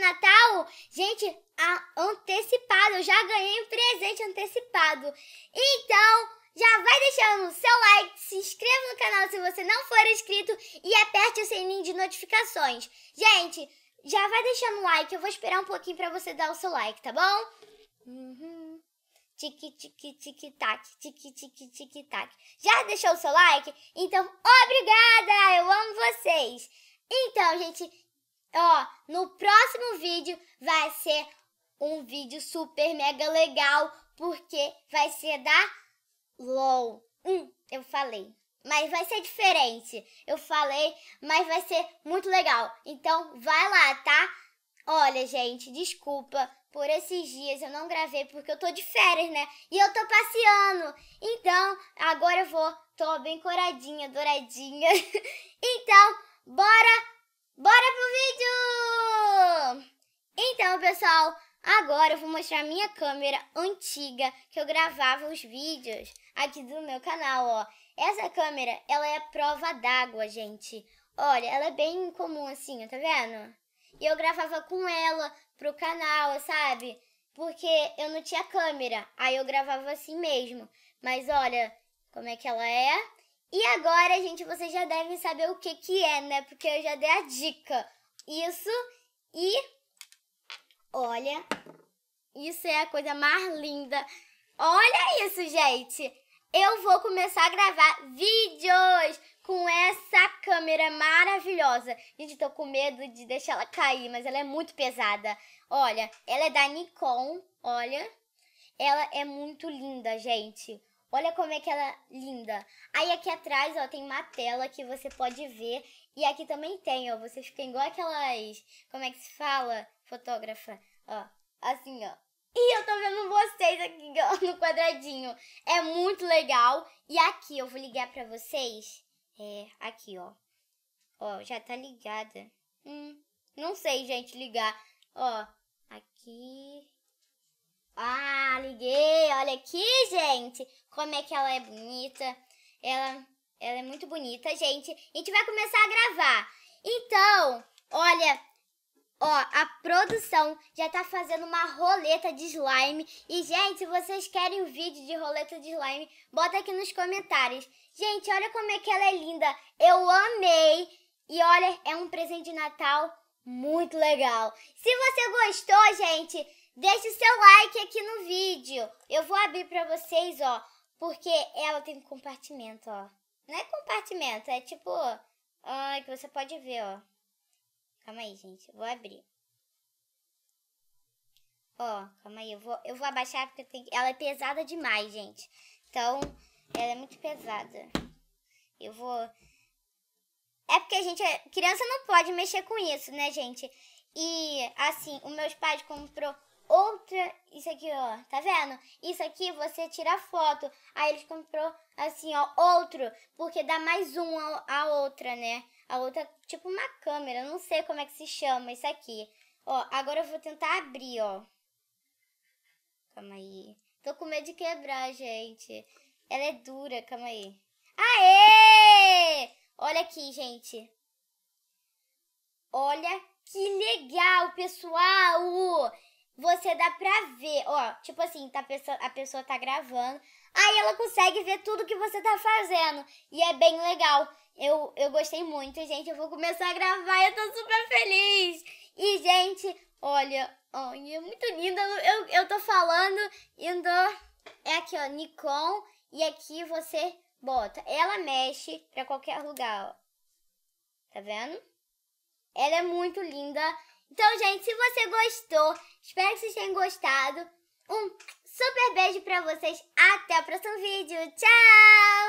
Natal, gente, antecipado. Eu já ganhei um presente antecipado. Então, já vai deixando o seu like, se inscreva no canal se você não for inscrito e aperte o sininho de notificações. Gente, já vai deixando o like. Eu vou esperar um pouquinho para você dar o seu like, tá bom? Uhum. Tique, tique, tique, tac, tique, tique, tique, tac. Já deixou o seu like? Então, obrigada! Eu amo vocês! Então, gente, Ó, no próximo vídeo vai ser um vídeo super mega legal, porque vai ser da LOL. Hum, eu falei. Mas vai ser diferente. Eu falei, mas vai ser muito legal. Então, vai lá, tá? Olha, gente, desculpa por esses dias eu não gravei porque eu tô de férias, né? E eu tô passeando. Então, agora eu vou. Tô bem coradinha, douradinha. então, bora Bora pro vídeo! Então, pessoal, agora eu vou mostrar minha câmera antiga que eu gravava os vídeos aqui do meu canal, ó. Essa câmera, ela é a prova d'água, gente. Olha, ela é bem comum assim, tá vendo? E eu gravava com ela pro canal, sabe? Porque eu não tinha câmera, aí eu gravava assim mesmo. Mas olha como é que ela é. E agora, gente, vocês já devem saber o que que é, né? Porque eu já dei a dica. Isso e olha, isso é a coisa mais linda. Olha isso, gente. Eu vou começar a gravar vídeos com essa câmera maravilhosa. Gente, tô com medo de deixar ela cair, mas ela é muito pesada. Olha, ela é da Nikon, olha. Ela é muito linda, gente. Olha como é que ela é linda. Aí aqui atrás, ó, tem uma tela que você pode ver. E aqui também tem, ó, você fica igual aquelas, como é que se fala, fotógrafa, ó, assim, ó. E eu tô vendo vocês aqui ó, no quadradinho. É muito legal. E aqui, eu vou ligar pra vocês. É, aqui, ó. Ó, já tá ligada. Hum, não sei, gente, ligar. Ó, aqui. Ah, liguei olha aqui, gente, como é que ela é bonita. Ela, ela é muito bonita, gente. A gente vai começar a gravar. Então, olha, ó, a produção já tá fazendo uma roleta de slime. E, gente, se vocês querem o um vídeo de roleta de slime, bota aqui nos comentários. Gente, olha como é que ela é linda. Eu amei. E olha, é um presente de Natal muito legal. Se você gostou, gente, deixe o seu like aqui no vídeo. Eu vou abrir pra vocês, ó, porque ela tem um compartimento, ó. Não é compartimento, é tipo... Ai, que você pode ver, ó. Calma aí, gente. Eu vou abrir. Ó, calma aí. Eu vou, eu vou abaixar porque tem, ela é pesada demais, gente. Então, ela é muito pesada. Eu vou... É porque a gente. É, criança não pode mexer com isso, né, gente? E assim, o meus pais comprou outra. Isso aqui, ó, tá vendo? Isso aqui você tira foto. Aí eles comprou assim, ó, outro. Porque dá mais um a outra, né? A outra, tipo uma câmera. Não sei como é que se chama isso aqui. Ó, agora eu vou tentar abrir, ó. Calma aí. Tô com medo de quebrar, gente. Ela é dura, calma aí. Aê! Olha aqui, gente. Olha que legal, pessoal! Você dá pra ver, ó, tipo assim, tá, a, pessoa, a pessoa tá gravando, aí ela consegue ver tudo que você tá fazendo. E é bem legal. Eu, eu gostei muito, gente. Eu vou começar a gravar eu tô super feliz. E, gente, olha, olha, é muito linda. Eu, eu tô falando, indo. É aqui, ó, Nikon. E aqui você Bota. Ela mexe pra qualquer lugar, ó. Tá vendo? Ela é muito linda. Então, gente, se você gostou, espero que vocês tenham gostado. Um super beijo pra vocês. Até o próximo vídeo. Tchau!